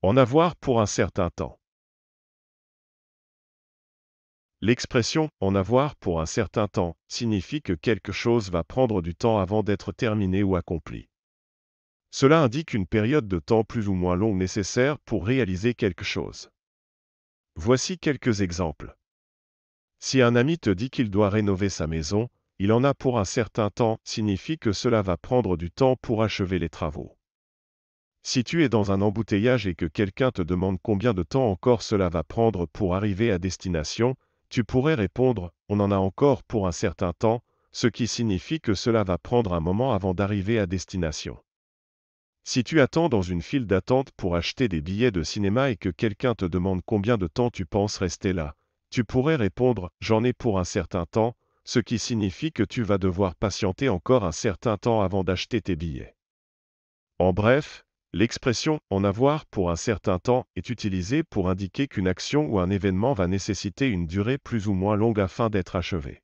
En avoir pour un certain temps. L'expression en avoir pour un certain temps signifie que quelque chose va prendre du temps avant d'être terminé ou accompli. Cela indique une période de temps plus ou moins longue nécessaire pour réaliser quelque chose. Voici quelques exemples. Si un ami te dit qu'il doit rénover sa maison, il en a pour un certain temps signifie que cela va prendre du temps pour achever les travaux. Si tu es dans un embouteillage et que quelqu'un te demande combien de temps encore cela va prendre pour arriver à destination, tu pourrais répondre On en a encore pour un certain temps, ce qui signifie que cela va prendre un moment avant d'arriver à destination. Si tu attends dans une file d'attente pour acheter des billets de cinéma et que quelqu'un te demande combien de temps tu penses rester là, tu pourrais répondre J'en ai pour un certain temps, ce qui signifie que tu vas devoir patienter encore un certain temps avant d'acheter tes billets. En bref, L'expression en avoir pour un certain temps est utilisée pour indiquer qu'une action ou un événement va nécessiter une durée plus ou moins longue afin d'être achevée.